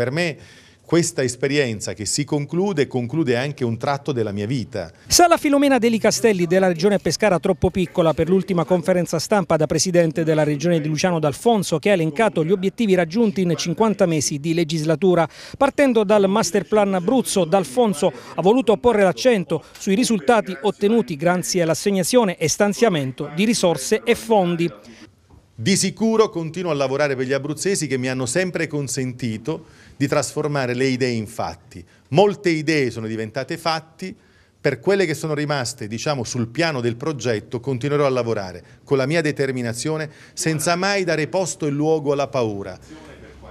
Per me questa esperienza che si conclude, conclude anche un tratto della mia vita. Sala Filomena Deli Castelli della regione Pescara troppo piccola per l'ultima conferenza stampa da presidente della regione di Luciano D'Alfonso che ha elencato gli obiettivi raggiunti in 50 mesi di legislatura. Partendo dal master plan Abruzzo, D'Alfonso ha voluto porre l'accento sui risultati ottenuti grazie all'assegnazione e stanziamento di risorse e fondi. Di sicuro continuo a lavorare per gli abruzzesi che mi hanno sempre consentito di trasformare le idee in fatti. Molte idee sono diventate fatti, per quelle che sono rimaste, diciamo, sul piano del progetto, continuerò a lavorare con la mia determinazione senza mai dare posto e luogo alla paura.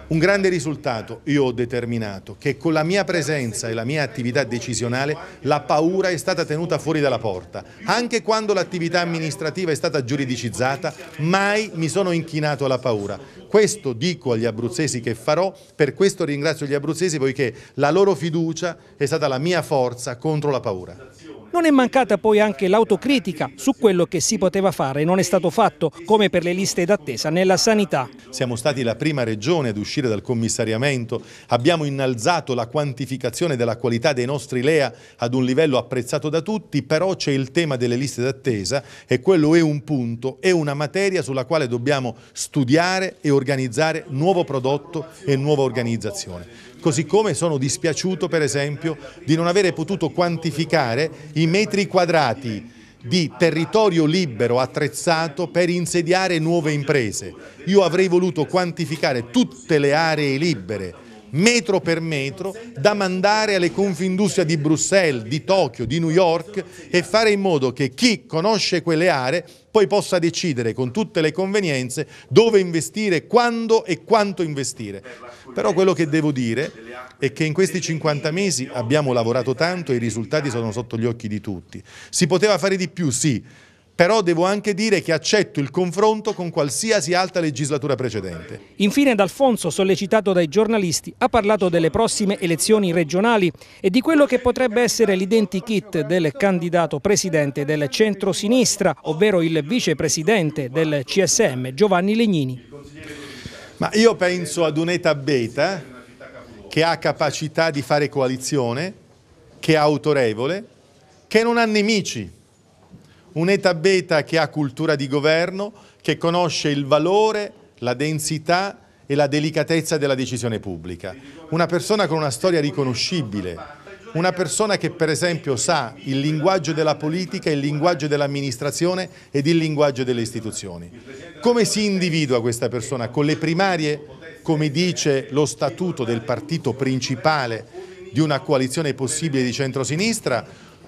Un grande risultato io ho determinato che con la mia presenza e la mia attività decisionale la paura è stata tenuta fuori dalla porta. Anche quando l'attività amministrativa è stata giuridicizzata mai mi sono inchinato alla paura. Questo dico agli abruzzesi che farò, per questo ringrazio gli abruzzesi poiché la loro fiducia è stata la mia forza contro la paura. Non è mancata poi anche l'autocritica su quello che si poteva fare e non è stato fatto, come per le liste d'attesa nella sanità. Siamo stati la prima regione ad uscire dal commissariamento, abbiamo innalzato la quantificazione della qualità dei nostri LEA ad un livello apprezzato da tutti, però c'è il tema delle liste d'attesa e quello è un punto, è una materia sulla quale dobbiamo studiare e organizzare nuovo prodotto e nuova organizzazione. Così come sono dispiaciuto per esempio di non avere potuto quantificare i metri quadrati di territorio libero attrezzato per insediare nuove imprese. Io avrei voluto quantificare tutte le aree libere, metro per metro, da mandare alle confindustria di Bruxelles, di Tokyo, di New York e fare in modo che chi conosce quelle aree poi possa decidere con tutte le convenienze dove investire, quando e quanto investire. Però quello che devo dire e che in questi 50 mesi abbiamo lavorato tanto e i risultati sono sotto gli occhi di tutti. Si poteva fare di più, sì, però devo anche dire che accetto il confronto con qualsiasi altra legislatura precedente. Infine D'Alfonso, sollecitato dai giornalisti, ha parlato delle prossime elezioni regionali e di quello che potrebbe essere l'identikit del candidato presidente del centro-sinistra, ovvero il vicepresidente del CSM, Giovanni Legnini. Ma io penso ad un'età beta che ha capacità di fare coalizione, che è autorevole, che non ha nemici. Un'eta beta che ha cultura di governo, che conosce il valore, la densità e la delicatezza della decisione pubblica. Una persona con una storia riconoscibile, una persona che per esempio sa il linguaggio della politica, il linguaggio dell'amministrazione ed il linguaggio delle istituzioni. Come si individua questa persona? Con le primarie? come dice lo statuto del partito principale di una coalizione possibile di centrosinistra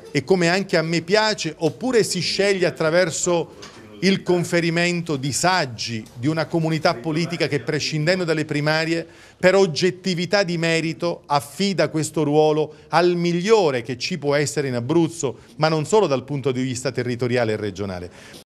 e come anche a me piace, oppure si sceglie attraverso il conferimento di saggi di una comunità politica che prescindendo dalle primarie per oggettività di merito affida questo ruolo al migliore che ci può essere in Abruzzo, ma non solo dal punto di vista territoriale e regionale.